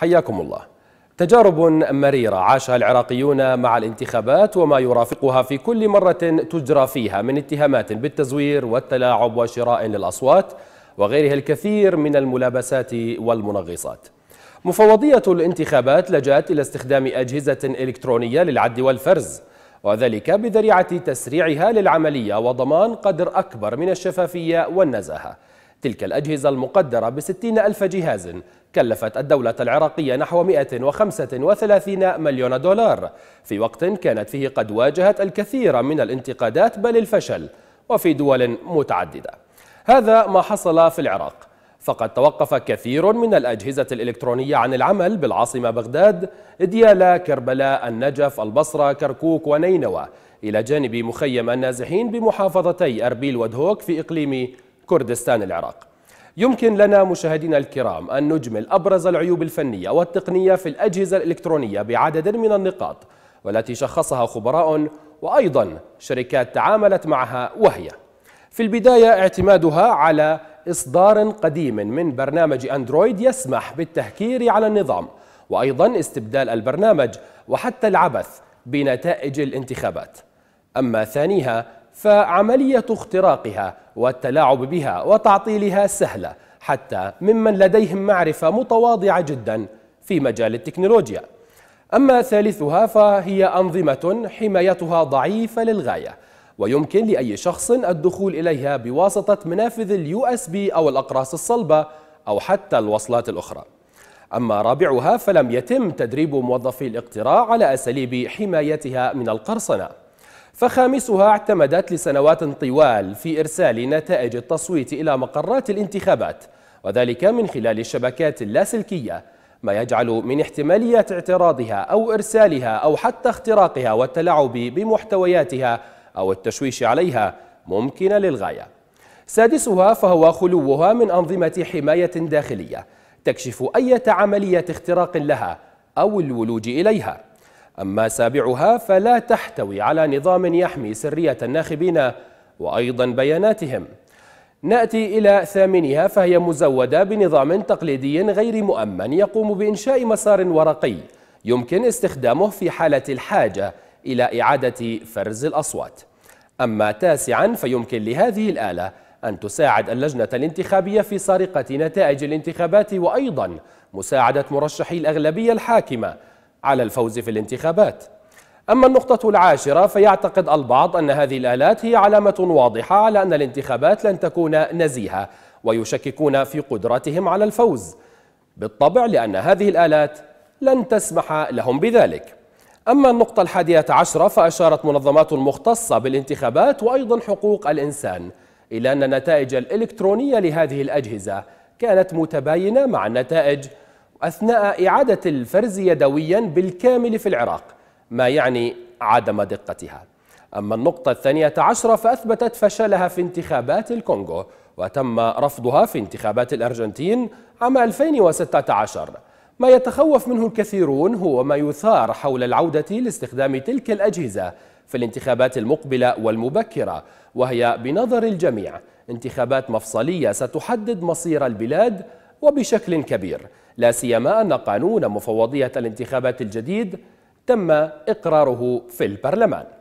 حياكم الله تجارب مريرة عاشها العراقيون مع الانتخابات وما يرافقها في كل مرة تجرى فيها من اتهامات بالتزوير والتلاعب وشراء للأصوات وغيرها الكثير من الملابسات والمنغصات مفوضية الانتخابات لجأت إلى استخدام أجهزة إلكترونية للعد والفرز وذلك بذريعة تسريعها للعملية وضمان قدر أكبر من الشفافية والنزاهة تلك الأجهزة المقدرة بستين ألف جهاز كلفت الدولة العراقية نحو 135 مليون دولار في وقت كانت فيه قد واجهت الكثير من الانتقادات بل الفشل وفي دول متعددة هذا ما حصل في العراق فقد توقف كثير من الأجهزة الإلكترونية عن العمل بالعاصمة بغداد ديالا كربلاء النجف البصرة كركوك ونينوى إلى جانب مخيم النازحين بمحافظتي أربيل ودهوك في إقليم كردستان العراق يمكن لنا مشاهدينا الكرام أن نجمل أبرز العيوب الفنية والتقنية في الأجهزة الإلكترونية بعدد من النقاط والتي شخصها خبراء وأيضا شركات تعاملت معها وهي في البداية اعتمادها على إصدار قديم من برنامج أندرويد يسمح بالتهكير على النظام وأيضا استبدال البرنامج وحتى العبث بنتائج الانتخابات أما ثانيها فعملية اختراقها والتلاعب بها وتعطيلها سهلة حتى ممن لديهم معرفة متواضعة جدا في مجال التكنولوجيا أما ثالثها فهي أنظمة حمايتها ضعيفة للغاية ويمكن لأي شخص الدخول إليها بواسطة منافذ اليو اس بي أو الأقراص الصلبة أو حتى الوصلات الأخرى أما رابعها فلم يتم تدريب موظفي الاقتراع على أساليب حمايتها من القرصنة فخامسها اعتمدت لسنوات طوال في إرسال نتائج التصويت إلى مقرات الانتخابات وذلك من خلال الشبكات اللاسلكية ما يجعل من احتماليات اعتراضها أو إرسالها أو حتى اختراقها والتلاعب بمحتوياتها أو التشويش عليها ممكنة للغاية سادسها فهو خلوها من أنظمة حماية داخلية تكشف أي عملية اختراق لها أو الولوج إليها أما سابعها فلا تحتوي على نظام يحمي سرية الناخبين وأيضا بياناتهم نأتي إلى ثامنها فهي مزودة بنظام تقليدي غير مؤمن يقوم بإنشاء مسار ورقي يمكن استخدامه في حالة الحاجة إلى إعادة فرز الأصوات أما تاسعا فيمكن لهذه الآلة أن تساعد اللجنة الانتخابية في سرقة نتائج الانتخابات وأيضا مساعدة مرشحي الأغلبية الحاكمة على الفوز في الانتخابات أما النقطة العاشرة فيعتقد البعض أن هذه الآلات هي علامة واضحة على أن الانتخابات لن تكون نزيهة ويشككون في قدرتهم على الفوز بالطبع لأن هذه الآلات لن تسمح لهم بذلك أما النقطة الحادية عشرة فأشارت منظمات مختصة بالانتخابات وأيضا حقوق الإنسان إلى أن النتائج الإلكترونية لهذه الأجهزة كانت متباينة مع النتائج أثناء إعادة الفرز يدويا بالكامل في العراق ما يعني عدم دقتها أما النقطة الثانية عشرة فأثبتت فشلها في انتخابات الكونغو وتم رفضها في انتخابات الأرجنتين عام 2016 ما يتخوف منه الكثيرون هو ما يثار حول العودة لاستخدام تلك الأجهزة في الانتخابات المقبلة والمبكرة وهي بنظر الجميع انتخابات مفصلية ستحدد مصير البلاد وبشكل كبير لا سيما أن قانون مفوضية الانتخابات الجديد تم إقراره في البرلمان